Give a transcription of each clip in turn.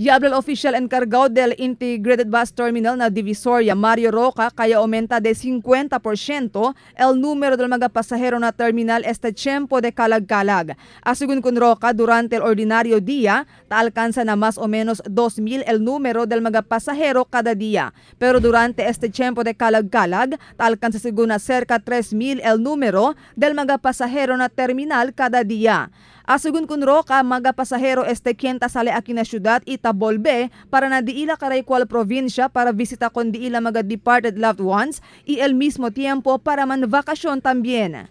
Yablal habla oficial encargado del Integrated Bus Terminal na Divisoria, Mario Roca, kaya aumenta de 50% el número del mga pasajero na terminal este tiempo de calag-calag. Asegun con Roca, durante el ordinario día, taalcanza na mas o menos 2,000 el número del mga pasajero cada día. Pero durante este tiempo de calag-calag, taalcanza según na cerca 3,000 el número del mga pasajero na terminal kada día. Asugun kunro ka mga pasahero este kenta sale aki na syudad itabolbe para na diila karay kwal probinsya para visita kon diila maga departed loved ones y el mismo tiempo para man vakasyon tambien.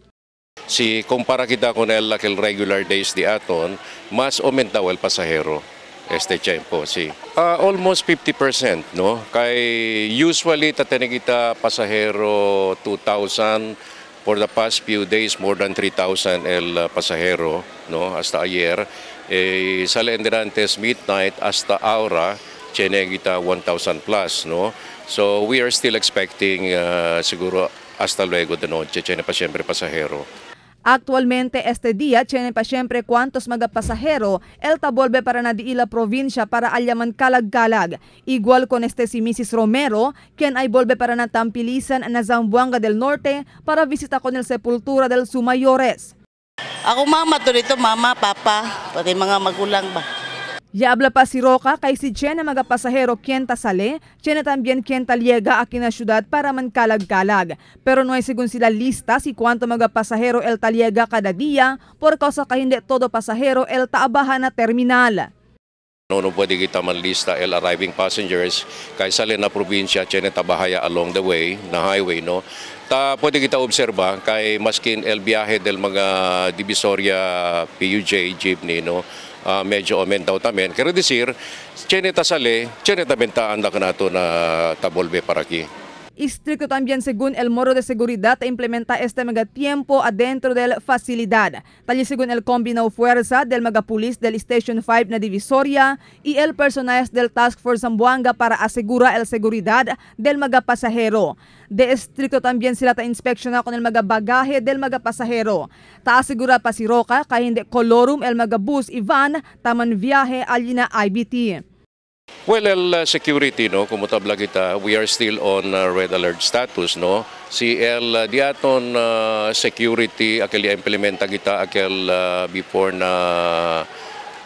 Si kumpara kita kon el lakil regular days di aton, mas omenta wel pasahero este tiempo si uh, almost 50% no kay usually kita pasahero 2000 for the past few days, more than 3,000 el pasajero, no, hasta ayer. Eh, sa Lenderantes midnight hasta ahora, Chenegita 1,000 plus, no? So we are still expecting uh, siguro hasta luego de noche, Chene pa siyempre pasahero. Actualmente este día tiene pa siyempre cuantos magapasajero el tabolbe para na diila provincia para alyaman kalag-kalag. Igual con este si Mrs. Romero, quien ay bolbe para na tampilisan na Zamboanga del Norte para visita con el Sepultura del Sumayores. Ako mama to dito, mama, papa, pati mga magulang ba. Yabla pa si Roca kay si Jenna na mga pasahero quien tasale, Jen na también quien na ciudad para man kalag-kalag. Pero no hay según sila lista si cuanto mga pasahero el taliega kada dia por causa ka hindi todo pasahero el taabahan na terminal. No, no pwede kita lista el arriving passengers sale na probinsya Jenna Tabahaya along the way, na highway, no? ta pwede kita obserba kay maskin el Biahe del mga Divisoria PUJ jeepney, no? uh, medyo omen daw tamen. Kaya decir, cheneta sale, cheneta benta anda kanato na tabolbe ki. Estricto también, según el Moro de Seguridad, a implementar este megatiempo adentro del facilidad. Tal y según el combinado fuerza del megapulis del Station 5 na Divisoria y el personal del Task Force Zamboanga para asegurar el seguridad del megapasajero. De estricto también sila ta inspeksyon ako el mga bagahe del mga pasahero. Ta asigura pa si Roca kay hindi kolorum el mga bus Ivan taman viahe alina IBT. Well, LL uh, Security, no, kumutabla kita, we are still on uh, red alert status, no. Si El uh, Diaton uh, Security, akel implementa kita, akel uh, before na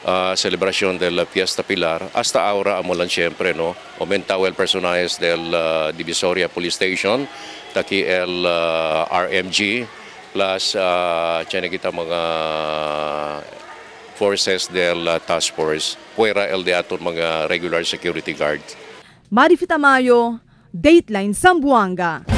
uh, celebration del uh, Fiesta Pilar, hasta ahora amulan siyempre, no. Aumentao el personajes del uh, Divisoria Police Station, taki el uh, RMG, plus uh, kita mga forces del uh, task force, puwera LDA at mga regular security guard. Marifita Mayo, Dateline Sambuanga.